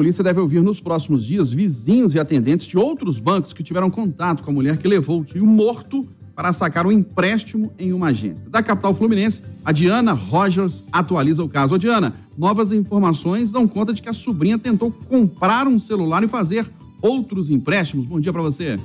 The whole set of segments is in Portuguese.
polícia deve ouvir nos próximos dias vizinhos e atendentes de outros bancos que tiveram contato com a mulher que levou o tio morto para sacar um empréstimo em uma agência. Da capital fluminense, a Diana Rogers atualiza o caso. Ô, Diana, novas informações dão conta de que a sobrinha tentou comprar um celular e fazer outros empréstimos. Bom dia para você.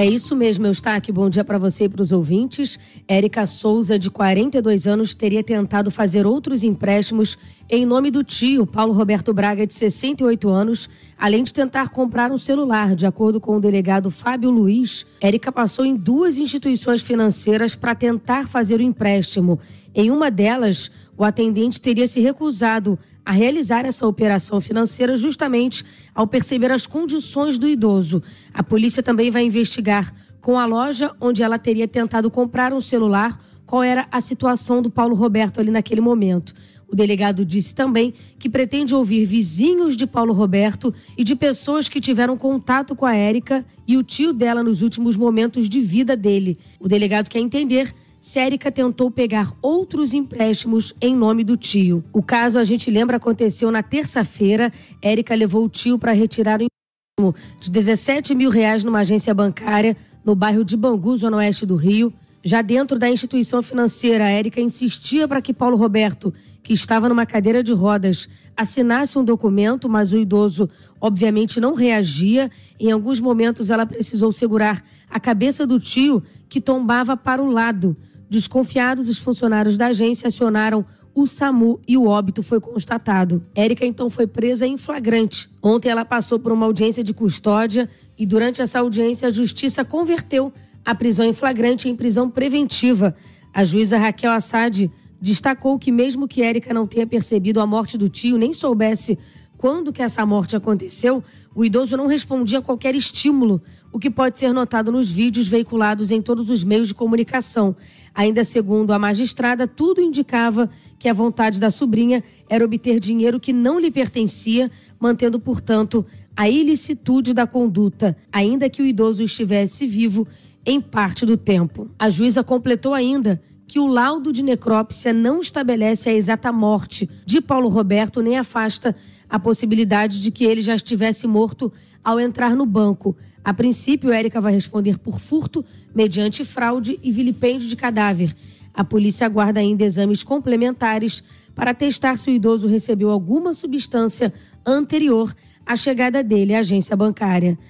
É isso mesmo, Eustáquio. Bom dia para você e para os ouvintes. Érica Souza, de 42 anos, teria tentado fazer outros empréstimos em nome do tio, Paulo Roberto Braga, de 68 anos, além de tentar comprar um celular. De acordo com o delegado Fábio Luiz, Érica passou em duas instituições financeiras para tentar fazer o empréstimo. Em uma delas, o atendente teria se recusado a realizar essa operação financeira justamente ao perceber as condições do idoso. A polícia também vai investigar com a loja onde ela teria tentado comprar um celular qual era a situação do Paulo Roberto ali naquele momento. O delegado disse também que pretende ouvir vizinhos de Paulo Roberto e de pessoas que tiveram contato com a Érica e o tio dela nos últimos momentos de vida dele. O delegado quer entender Sérica tentou pegar outros empréstimos em nome do tio. O caso, a gente lembra, aconteceu na terça-feira. Érica levou o tio para retirar o empréstimo de 17 mil reais numa agência bancária no bairro de Bangu, zona oeste do Rio. Já dentro da instituição financeira, a Érica insistia para que Paulo Roberto, que estava numa cadeira de rodas, assinasse um documento, mas o idoso obviamente não reagia. Em alguns momentos, ela precisou segurar a cabeça do tio, que tombava para o lado. Desconfiados, os funcionários da agência acionaram o SAMU e o óbito foi constatado. Érica então foi presa em flagrante. Ontem ela passou por uma audiência de custódia e durante essa audiência a justiça converteu a prisão em flagrante em prisão preventiva. A juíza Raquel Assad destacou que, mesmo que Érica não tenha percebido a morte do tio, nem soubesse quando que essa morte aconteceu, o idoso não respondia a qualquer estímulo, o que pode ser notado nos vídeos veiculados em todos os meios de comunicação. Ainda segundo a magistrada, tudo indicava que a vontade da sobrinha era obter dinheiro que não lhe pertencia, mantendo, portanto, a ilicitude da conduta, ainda que o idoso estivesse vivo em parte do tempo. A juíza completou ainda que o laudo de necrópsia não estabelece a exata morte de Paulo Roberto nem afasta a possibilidade de que ele já estivesse morto ao entrar no banco. A princípio, Érica vai responder por furto, mediante fraude e vilipêndio de cadáver. A polícia aguarda ainda exames complementares para testar se o idoso recebeu alguma substância anterior à chegada dele à agência bancária.